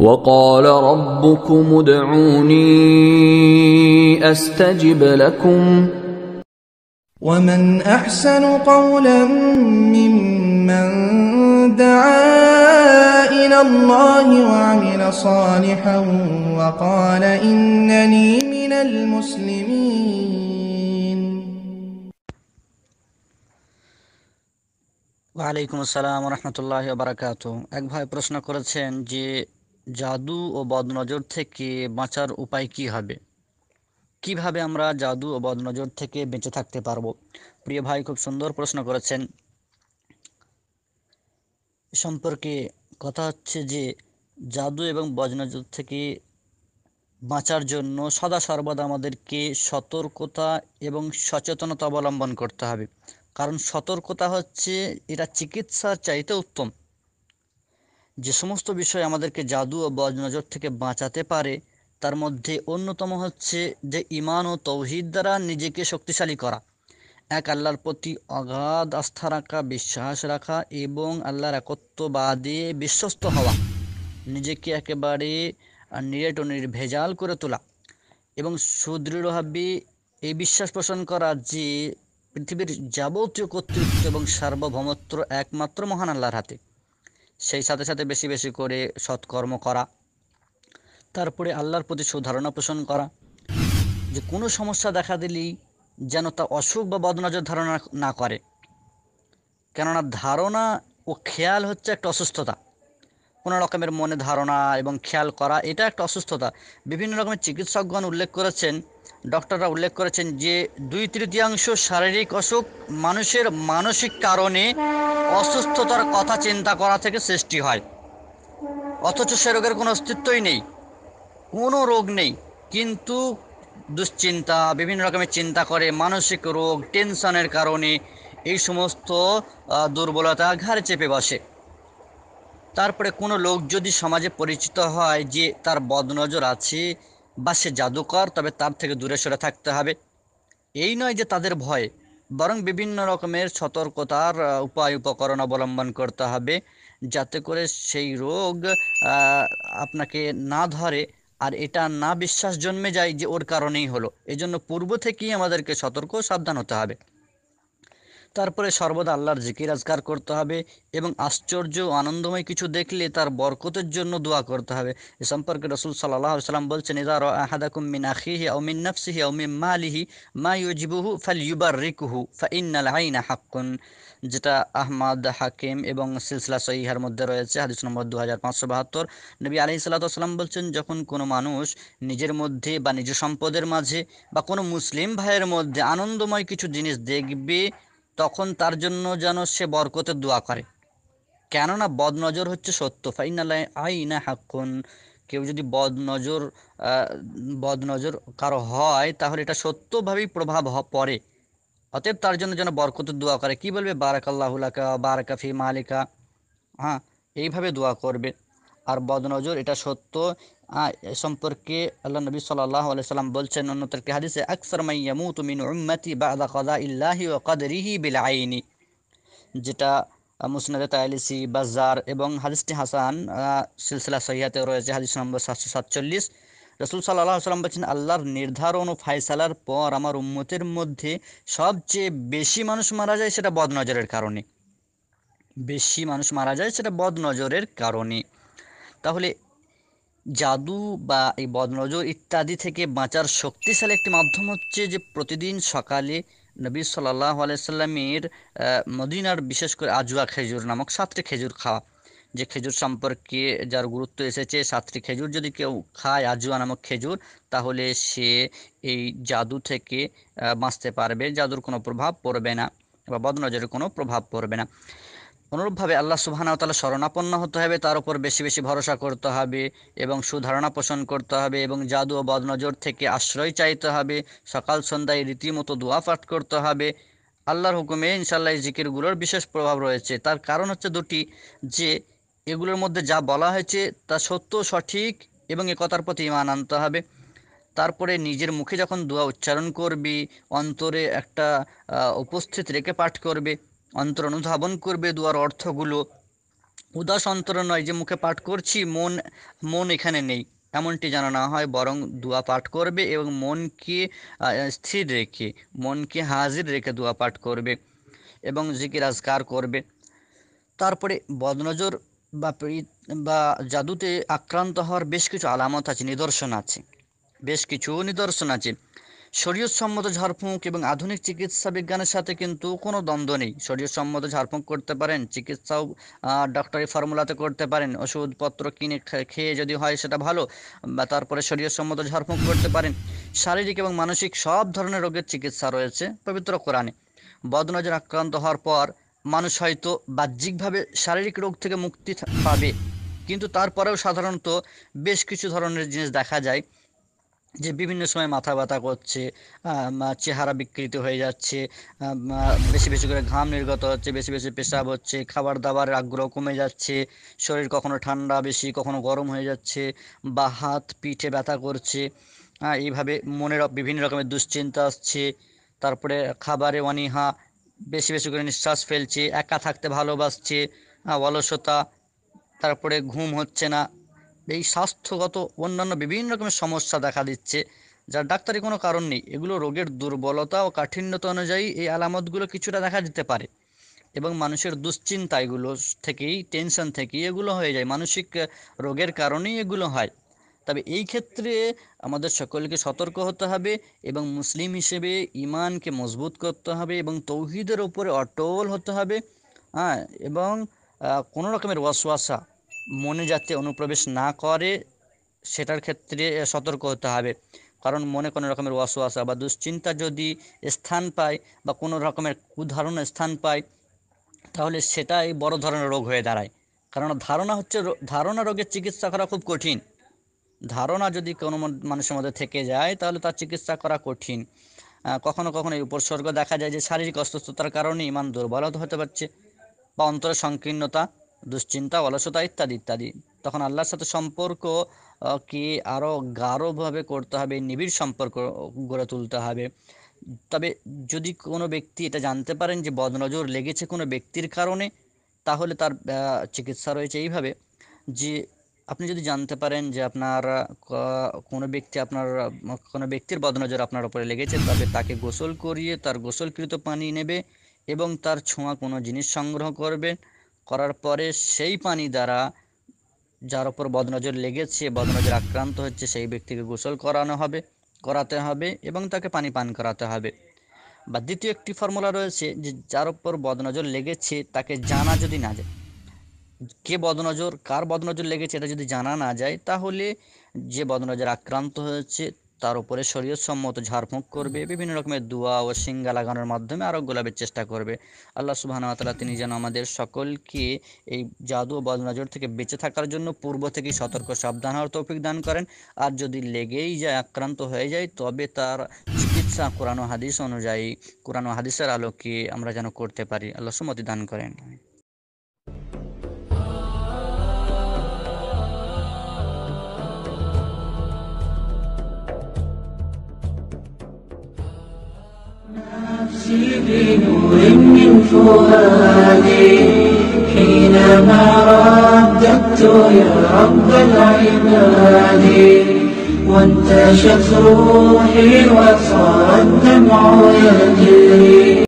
وقال ربكم ادعوني استجب لكم ومن احسن قولا ممن دعا الى الله وعمل صالحا وقال انني من المسلمين السلام ورحمه الله وبركاته এক ভাই প্রশ্ন করেছেন যে জাদু ও বদনজর থেকে বাঁচার উপায় কি হবে কিভাবে আমরা জাদু ও বদনজর থেকে বেঁচে থাকতে পারবো প্রিয় ভাই খুব সুন্দর প্রশ্ন করেছেন সম্পর্কে কথা হচ্ছে যে জাদু এবং বদনজর থেকে বাঁচার জন্য সদা সর্বদা আমাদেরকে সতর্কতা এবং সচেতনতা অবলম্বন করতে হবে কারণ সতর্কতা হচ্ছে এটা চিকিৎসার চাইতে উত্তম যে সমস্ত বিষয় আমাদেরকে জাদু ও বজনজর থেকে বাঁচাতে পারে তার মধ্যে অন্যতম হচ্ছে যে ইমান ও তৌহিদ দ্বারা নিজেকে শক্তিশালী করা এক আল্লাহর প্রতি অগাধ আস্থা রাখা বিশ্বাস রাখা এবং আল্লাহর একত্ববাদে বিশ্বস্ত হওয়া নিজেকে একেবারে নিরেট ও নির্ভেজাল করে তোলা এবং সুদৃঢ়ভাবে এই বিশ্বাস পোষণ করা যে পৃথিবীর যাবতীয় কর্তৃত্ব এবং সার্বভৌমত্ব একমাত্র মহান আল্লাহর হাতে সেই সাথে সাথে বেশি বেশি করে সৎকর্ম করা তারপরে আল্লাহর প্রতি সুধারণা পোষণ করা যে কোনো সমস্যা দেখা দিলেই যেন তা অসুখ বা বদনজর ধারণা না করে কেননা ধারণা ও খেয়াল হচ্ছে একটা অসুস্থতা কোনো রকমের মনে ধারণা এবং খেয়াল করা এটা একটা অসুস্থতা বিভিন্ন রকমের চিকিৎসকগণ উল্লেখ করেছেন ডক্টররা উল্লেখ করেছেন যে দুই তৃতীয়াংশ শারীরিক অসুখ মানুষের মানসিক কারণে অসুস্থতার কথা চিন্তা করা থেকে সৃষ্টি হয় অথচ সে রোগের কোনো অস্তিত্বই নেই কোনো রোগ নেই কিন্তু দুশ্চিন্তা বিভিন্ন রকমের চিন্তা করে মানসিক রোগ টেনশনের কারণে এই সমস্ত দুর্বলতা ঘাড়ে চেপে বসে তারপরে কোনো লোক যদি সমাজে পরিচিত হয় যে তার বদনজর আছে বা সে জাদুকর তবে তার থেকে দূরে সরে থাকতে হবে এই নয় যে তাদের ভয় বরং বিভিন্ন রকমের সতর্কতার উপায় উপকরণ অবলম্বন করতে হবে যাতে করে সেই রোগ আপনাকে না ধরে আর এটা না বিশ্বাস জন্মে যায় যে ওর কারণেই হলো এজন্য পূর্ব থেকেই আমাদেরকে সতর্ক সাবধান হতে হবে তারপরে সর্বদা আল্লাহর জিকির আজকার করতে হবে এবং আশ্চর্য আনন্দময় কিছু দেখলে তার বরকতের জন্য দোয়া করতে হবে এ সম্পর্কে রসুল সাল্লাহ সাল্লাম বলছেন ইদা রাহাদাকুম মিন আখিহি অমিন মিন নফসিহি আও মিন মালিহি মা ইউজিবুহু ফা ইন্নাল আইনা হাক্কুন যেটা আহমদ হাকিম এবং সিলসিলা সহিহার মধ্যে রয়েছে হাদিস নম্বর দু হাজার পাঁচশো বাহাত্তর নবী আলি সাল্লাম বলছেন যখন কোনো মানুষ নিজের মধ্যে বা নিজ সম্পদের মাঝে বা কোনো মুসলিম ভাইয়ের মধ্যে আনন্দময় কিছু জিনিস দেখবে তখন তার জন্য যেন সে বরকতের দোয়া করে কেননা বদনজর হচ্ছে সত্য আই না হাক্ষণ কেউ যদি বদনজর বদনজর কারো হয় তাহলে এটা সত্যভাবেই প্রভাব পড়ে অতএব তার জন্য যেন বরকতের দোয়া করে কি বলবে বারাকাল্লাহুলাকা বারাকাফি মালিকা হ্যাঁ এইভাবে দোয়া করবে আর বদনজর এটা সত্য সম্পর্কে আল্লাহ নবী সাল্লাহ সাল্লাম বলছেন অন্যতরকে হাদিসে আকসর মাইয়ামু তুমিন উম্মতি বা আদা কদা ইল্লাহি ও কদরিহি বিল আইনি যেটা মুসনাদে তাইলিসি বাজার এবং হাদিসটি হাসান সিলসিলা সহিয়াতে রয়েছে হাদিস নম্বর সাতশো সাতচল্লিশ রসুল সাল্লাহ সাল্লাম বলছেন আল্লাহর নির্ধারণ ও ফায়সালার পর আমার উম্মতের মধ্যে সবচেয়ে বেশি মানুষ মারা যায় সেটা বদনজরের কারণে বেশি মানুষ মারা যায় সেটা বদনজরের কারণে তাহলে জাদু বা এই বদনজর ইত্যাদি থেকে বাঁচার শক্তিশালী একটি মাধ্যম হচ্ছে যে প্রতিদিন সকালে নবী সাল্লাহ আলাইসাল্লামের মদিনার বিশেষ করে আজুয়া খেজুর নামক সাতটি খেজুর খাওয়া যে খেজুর সম্পর্কে যার গুরুত্ব এসেছে সাতটি খেজুর যদি কেউ খায় আজুয়া নামক খেজুর তাহলে সে এই জাদু থেকে বাঁচতে পারবে জাদুর কোনো প্রভাব পড়বে না বা বদনজরের কোনো প্রভাব পড়বে না অনুরূপভাবে আল্লাহ সুবাহানাওতালা শরণাপন্ন হতে হবে তার উপর বেশি বেশি ভরসা করতে হবে এবং সুধারণা পোষণ করতে হবে এবং জাদু ও বদনজর থেকে আশ্রয় চাইতে হবে সকাল সন্ধ্যায় রীতিমতো দোয়া পাঠ করতে হবে আল্লাহর হুকুমে ইনশাল্লাহ জিকিরগুলোর বিশেষ প্রভাব রয়েছে তার কারণ হচ্ছে দুটি যে এগুলোর মধ্যে যা বলা হয়েছে তা সত্য সঠিক এবং একতার প্রতি ইমান আনতে হবে তারপরে নিজের মুখে যখন দোয়া উচ্চারণ করবি অন্তরে একটা উপস্থিত রেখে পাঠ করবে অন্তর অনুধাবন করবে দুয়ার অর্থগুলো উদাস অন্তর নয় যে মুখে পাঠ করছি মন মন এখানে নেই এমনটি যেন না হয় বরং দোয়া পাঠ করবে এবং মনকে স্থির রেখে মনকে হাজির রেখে দোয়া পাঠ করবে এবং জিকির আজকার করবে তারপরে বদনজর বা বা জাদুতে আক্রান্ত হওয়ার বেশ কিছু আলামত আছে নিদর্শন আছে বেশ কিছু নিদর্শন আছে শরীয়সম্মত ঝাড়ফুঁক এবং আধুনিক চিকিৎসা বিজ্ঞানের সাথে কিন্তু কোনো দ্বন্দ্ব নেই শরীয়সম্মত ঝাড়ফুঁক করতে পারেন চিকিৎসাও ডক্টরি ফর্মুলাতে করতে পারেন ওষুধপত্র কিনে খেয়ে যদি হয় সেটা ভালো বা তারপরে শরীয়সম্মত ঝাড়ফুঁক করতে পারেন শারীরিক এবং মানসিক সব ধরনের রোগের চিকিৎসা রয়েছে পবিত্র কোরআনে বদনজর আক্রান্ত হওয়ার পর মানুষ হয়তো বাহ্যিকভাবে শারীরিক রোগ থেকে মুক্তি পাবে কিন্তু তারপরেও সাধারণত বেশ কিছু ধরনের জিনিস দেখা যায় যে বিভিন্ন সময় মাথা ব্যথা করছে চেহারা বিকৃত হয়ে যাচ্ছে বেশি বেশি করে ঘাম নির্গত হচ্ছে বেশি বেশি পেশাব হচ্ছে খাবার দাবার আগ্রহ কমে যাচ্ছে শরীর কখনো ঠান্ডা বেশি কখনো গরম হয়ে যাচ্ছে বা হাত পিঠে ব্যথা করছে এইভাবে মনের বিভিন্ন রকমের দুশ্চিন্তা আসছে তারপরে খাবারে অনীহা বেশি বেশি করে নিঃশ্বাস ফেলছে একা থাকতে ভালোবাসছে অলসতা তারপরে ঘুম হচ্ছে না এই স্বাস্থ্যগত অন্যান্য বিভিন্ন রকমের সমস্যা দেখা দিচ্ছে যার ডাক্তারি কোনো কারণ নেই এগুলো রোগের দুর্বলতা ও কাঠিন্যতা অনুযায়ী এই আলামতগুলো কিছুটা দেখা দিতে পারে এবং মানুষের দুশ্চিন্তা এগুলো থেকেই টেনশন থেকেই এগুলো হয়ে যায় মানসিক রোগের কারণেই এগুলো হয় তবে এই ক্ষেত্রে আমাদের সকলকে সতর্ক হতে হবে এবং মুসলিম হিসেবে ইমানকে মজবুত করতে হবে এবং তৌহিদের ওপরে অটল হতে হবে হ্যাঁ এবং কোনো রকমের ওয়াসওয়াসা মনে যাতে অনুপ্রবেশ না করে সেটার ক্ষেত্রে সতর্ক হতে হবে কারণ মনে কোনো রকমের ওয়াসওয়াসা বা দুশ্চিন্তা যদি স্থান পায় বা কোনো রকমের কুধারণ স্থান পায় তাহলে সেটাই বড় ধরনের রোগ হয়ে দাঁড়ায় কারণ ধারণা হচ্ছে ধারণা রোগের চিকিৎসা করা খুব কঠিন ধারণা যদি কোনো মানুষের মধ্যে থেকে যায় তাহলে তার চিকিৎসা করা কঠিন কখনো কখনো এই উপসর্গ দেখা যায় যে শারীরিক অসুস্থতার কারণে ইমান দুর্বলতা হতে পারছে বা অন্তরের সংকীর্ণতা দুশ্চিন্তা অলসতা ইত্যাদি ইত্যাদি তখন আল্লাহর সাথে সম্পর্ক কি আরও গাঢ়ভাবে করতে হবে নিবিড় সম্পর্ক গড়ে তুলতে হবে তবে যদি কোনো ব্যক্তি এটা জানতে পারেন যে বদনজর লেগেছে কোনো ব্যক্তির কারণে তাহলে তার চিকিৎসা রয়েছে এইভাবে যে আপনি যদি জানতে পারেন যে আপনার কোনো ব্যক্তি আপনার কোনো ব্যক্তির বদনজর আপনার ওপরে লেগেছে তবে তাকে গোসল করিয়ে তার গোসলকৃত পানি নেবে এবং তার ছোঁয়া কোনো জিনিস সংগ্রহ করবেন করার পরে সেই পানি দ্বারা যার ওপর বদনজর লেগেছে বদনজর আক্রান্ত হচ্ছে সেই ব্যক্তিকে গোসল করানো হবে করাতে হবে এবং তাকে পানি পান করাতে হবে বা দ্বিতীয় একটি ফর্মুলা রয়েছে যে যার ওপর বদনজর লেগেছে তাকে জানা যদি না যায় কে বদনজর কার বদনজর লেগেছে এটা যদি জানা না যায় তাহলে যে বদনজর আক্রান্ত হয়েছে তার উপরে সম্মত ঝাড়ফুঁক করবে বিভিন্ন রকমের দোয়া ও সিঙ্গা লাগানোর মাধ্যমে আরোগ্য লাভের চেষ্টা করবে আল্লাহ সুবাহানতালা তিনি যেন আমাদের সকলকে এই জাদু ও বদনজর থেকে বেঁচে থাকার জন্য পূর্ব থেকেই সতর্ক সাবধান হওয়ার তৌফিক দান করেন আর যদি লেগেই যায় আক্রান্ত হয়ে যায় তবে তার চিকিৎসা কোরআন হাদিস অনুযায়ী কোরআন হাদিসের আলোকে আমরা যেন করতে পারি আল্লাহ সুমতি দান করেন سيدي نور من فؤادي حينما رددت يا رب العباد وانتشت روحي وصار الدمع يجري